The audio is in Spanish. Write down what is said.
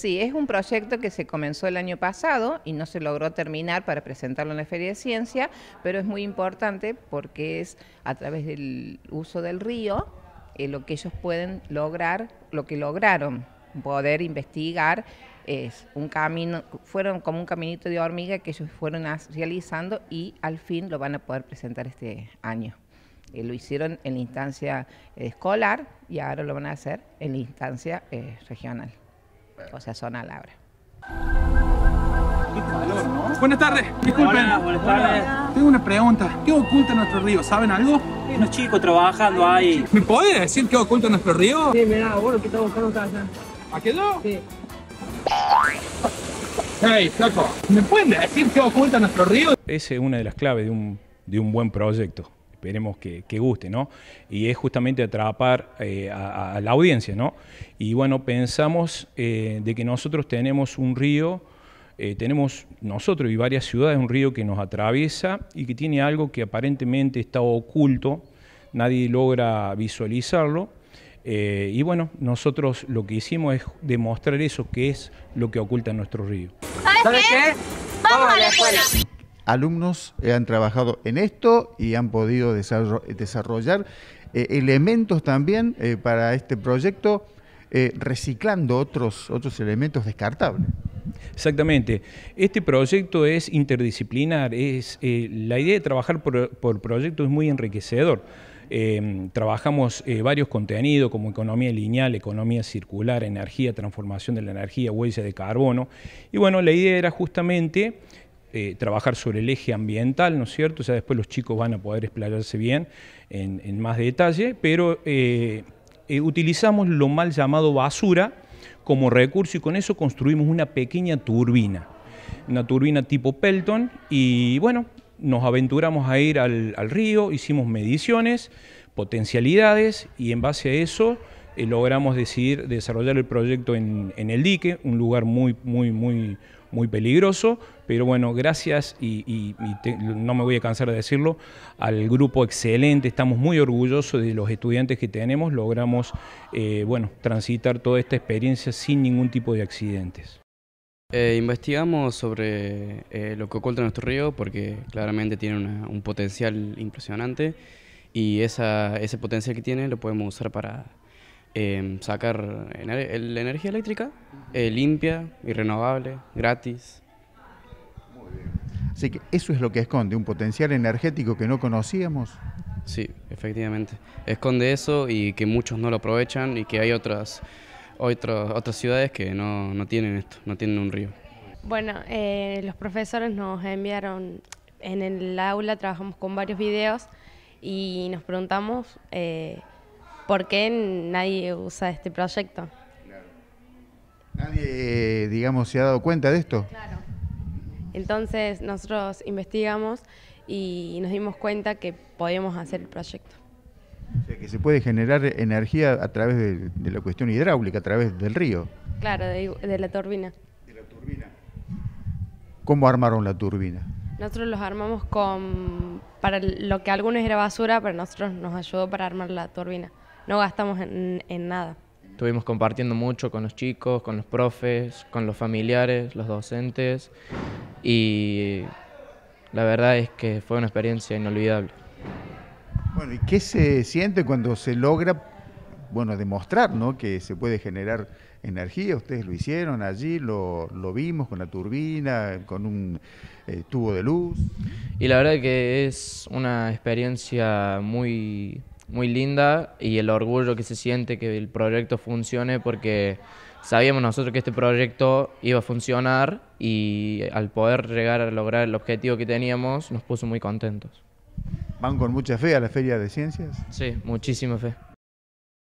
Sí, es un proyecto que se comenzó el año pasado y no se logró terminar para presentarlo en la Feria de Ciencia, pero es muy importante porque es a través del uso del río eh, lo que ellos pueden lograr, lo que lograron poder investigar es un camino, fueron como un caminito de hormiga que ellos fueron realizando y al fin lo van a poder presentar este año. Eh, lo hicieron en la instancia eh, escolar y ahora lo van a hacer en la instancia regional. O sea, son a Buenas tardes, disculpen. Hola, buenas tardes. Tengo una pregunta. ¿Qué oculta nuestro río? ¿Saben algo? Hay unos chicos trabajando ahí. ¿Me podés decir qué oculta nuestro río? Sí, mira, bueno, lo que está buscando ¿A qué Sí. Hey, chaco! ¿me pueden decir qué oculta nuestro río? Esa es una de las claves de un, de un buen proyecto esperemos que, guste, ¿no? Y es justamente atrapar eh, a, la audiencia, ¿no? Y bueno, pensamos eh, de que nosotros tenemos un río, eh, tenemos nosotros y varias ciudades un río que nos atraviesa y que tiene algo que aparentemente está oculto, nadie logra visualizarlo, y bueno, nosotros lo que hicimos es demostrar eso que es lo que oculta nuestro río. ¿Sabes qué? Vamos a la escuela alumnos eh, han trabajado en esto y han podido desarrollar eh, elementos también eh, para este proyecto, reciclando otros, otros elementos descartables. Exactamente. Este proyecto es interdisciplinar, es, la idea de trabajar por, por proyecto es muy enriquecedor. Em, trabajamos varios contenidos como economía lineal, economía circular, energía, transformación de la energía, huella de carbono. Y bueno, la idea era justamente eh, trabajar sobre el eje ambiental, ¿no es cierto? O sea, después los chicos van a poder explorarse bien en, más detalle, pero eh, eh, utilizamos lo mal llamado basura como recurso y con eso construimos una pequeña turbina, una turbina tipo Pelton y bueno, nos aventuramos a ir al río, hicimos mediciones, potencialidades y en base a eso eh, logramos decidir desarrollar el proyecto en, el dique, un lugar muy, muy, muy, muy peligroso, pero bueno, gracias y, no me voy a cansar de decirlo, al grupo excelente, estamos muy orgullosos de los estudiantes que tenemos, logramos, eh, bueno, transitar toda esta experiencia sin ningún tipo de accidentes. Eh, investigamos sobre lo que oculta nuestro río porque claramente tiene un potencial impresionante y ese potencial que tiene lo podemos usar para Em, sacar la energía eléctrica eh, limpia y renovable, gratis. Así que eso es lo que esconde, un potencial energético que no conocíamos. Sí, efectivamente. Esconde eso y que muchos no lo aprovechan y que hay otras, otras, otras ciudades que no, no tienen esto, no tienen un río. Bueno, eh, los profesores nos enviaron, en el aula trabajamos con varios videos y nos preguntamos eh, por qué nadie usa este proyecto. Nadie, eh, digamos, se ha dado cuenta de esto. Claro. Entonces nosotros investigamos y nos dimos cuenta que podíamos hacer el proyecto. O sea, que se puede generar energía a través de, la cuestión hidráulica, a través del río. Claro, de, la turbina. De la turbina. ¿Cómo armaron la turbina? Nosotros los armamos con, para lo que algunos era basura, pero nosotros nos ayudó para armar la turbina no gastamos en, nada. Estuvimos compartiendo mucho con los chicos, con los profes, con los familiares, los docentes y la verdad es que fue una experiencia inolvidable. Bueno, ¿y qué se siente cuando se logra, bueno, demostrar, Que se puede generar energía, ustedes lo hicieron allí, lo, vimos con la turbina, con un eh, tubo de luz. Y la verdad que es una experiencia muy muy linda y el orgullo que se siente que el proyecto funcione porque sabíamos nosotros que este proyecto iba a funcionar y al poder llegar a lograr el objetivo que teníamos nos puso muy contentos. ¿Van con mucha fe a la Feria de Ciencias? Sí, muchísima fe.